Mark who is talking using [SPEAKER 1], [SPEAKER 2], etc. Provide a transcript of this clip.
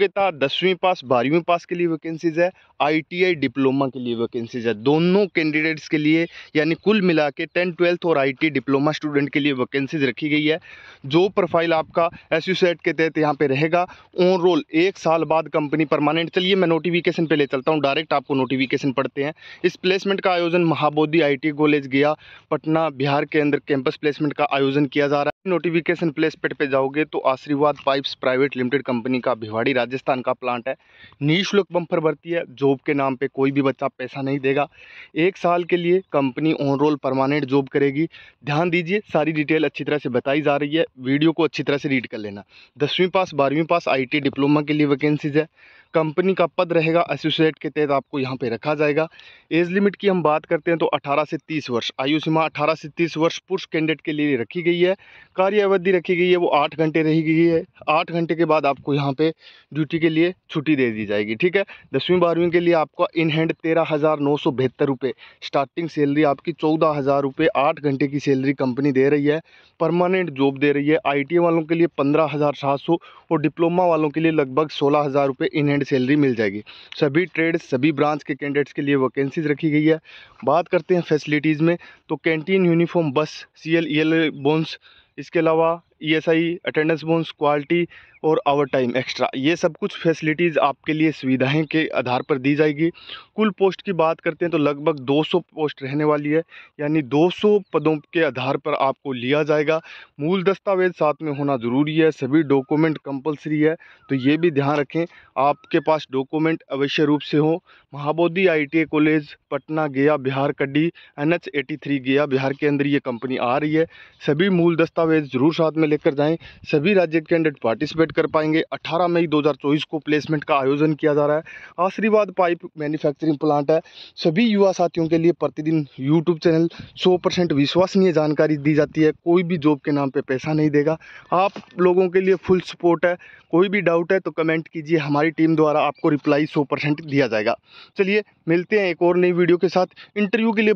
[SPEAKER 1] आपके योग्यता दसवीं पास बारहवीं पास के लिए वैकेंसीज है आईटीआई डिप्लोमा के लिए वैकेंसीज है दोनों कैंडिडेट्स के लिए यानी कुल मिला के टेंथ ट्वेल्थ और आईटी डिप्लोमा स्टूडेंट के लिए वैकेंसीज रखी गई है जो प्रोफाइल आपका एसोसिएट के तहत यहाँ पे रहेगा ऑन रोल एक साल बाद कंपनी परमानेंट चलिए मैं नोटिफिकेशन पे ले चलता हूँ डायरेक्ट आपको नोटिफिकेशन पढ़ते हैं इस प्लेसमेंट का आयोजन महाबोधि आई कॉलेज गया पटना बिहार के अंदर कैंपस प्लेसमेंट का आयोजन किया जा रहा है नोटिफिकेशन प्लेस पे जाओगे तो आशीर्वाद पाइप्स प्राइवेट लिमिटेड कंपनी का भिवाड़ी राजस्थान का प्लांट है निःशुल्क बम्पर भरती है जॉब के नाम पे कोई भी बच्चा पैसा नहीं देगा एक साल के लिए company on roll permanent job करेगी ध्यान दीजिए सारी डिटेल अच्छी तरह से बताई जा रही है वीडियो को अच्छी तरह से रीड कर लेना दसवीं पास बारहवीं पास आई डिप्लोमा के लिए वैकेंसीज़ है कंपनी का पद रहेगा एसोसिएट के तहत आपको यहाँ पे रखा जाएगा एज लिमिट की हम बात करते हैं तो 18 से 30 वर्ष आयु सीमा 18 से 30 वर्ष पुरुष कैंडिडेट के लिए रखी गई है कार्य अवधि रखी गई है वो आठ घंटे रही गई है आठ घंटे के बाद आपको यहाँ पे ड्यूटी के लिए छुट्टी दे दी जाएगी ठीक है दसवीं बारहवीं के लिए आपका इन हैंड तेरह हज़ार नौ सौ बहत्तर रुपये स्टार्टिंग सैलरी आपकी चौदह हज़ार रुपये आठ घंटे की सैलरी कंपनी दे रही है परमानेंट जॉब दे रही है आई वालों के लिए पंद्रह हज़ार सात सौ और डिप्लोमा वालों के लिए लगभग सोलह हज़ार रुपये इन एंड सैलरी मिल जाएगी सभी ट्रेड सभी ब्रांच के कैंडिडेट्स के लिए वैकेंसीज रखी गई है बात करते हैं फैसिलिटीज़ में तो canteen uniform bus C L E L bonus इसके अलावा ईएसआई अटेंडेंस बोन्स क्वालिटी और आवर टाइम एक्स्ट्रा ये सब कुछ फैसिलिटीज़ आपके लिए सुविधाएं के आधार पर दी जाएगी कुल पोस्ट की बात करते हैं तो लगभग 200 पोस्ट रहने वाली है यानी 200 पदों के आधार पर आपको लिया जाएगा मूल दस्तावेज साथ में होना ज़रूरी है सभी डॉक्यूमेंट कंपलसरी है तो ये भी ध्यान रखें आपके पास डॉक्यूमेंट अवश्य रूप से हो महाबोधि आई कॉलेज पटना गया बिहार कड्डी एन एच गया बिहार के अंदर ये कंपनी आ रही है सभी मूल दस्तावेज ज़रूर साथ में लेकर जाएं सभी राज्य के कैंडिडेट पार्टिसिपेट कर पाएंगे 18 मई 2024 को प्लेसमेंट का आयोजन किया जा रहा है आशीर्वाद पाइप मैन्युफैक्चरिंग प्लांट है सभी युवा साथियों के लिए प्रतिदिन यूट्यूब चैनल सौ परसेंट विश्वसनीय जानकारी दी जाती है कोई भी जॉब के नाम पर पैसा नहीं देगा आप लोगों के लिए फुल सपोर्ट है कोई भी डाउट है तो कमेंट कीजिए हमारी टीम द्वारा आपको रिप्लाई सौ दिया जाएगा चलिए मिलते हैं एक और नई वीडियो के साथ इंटरव्यू के लिए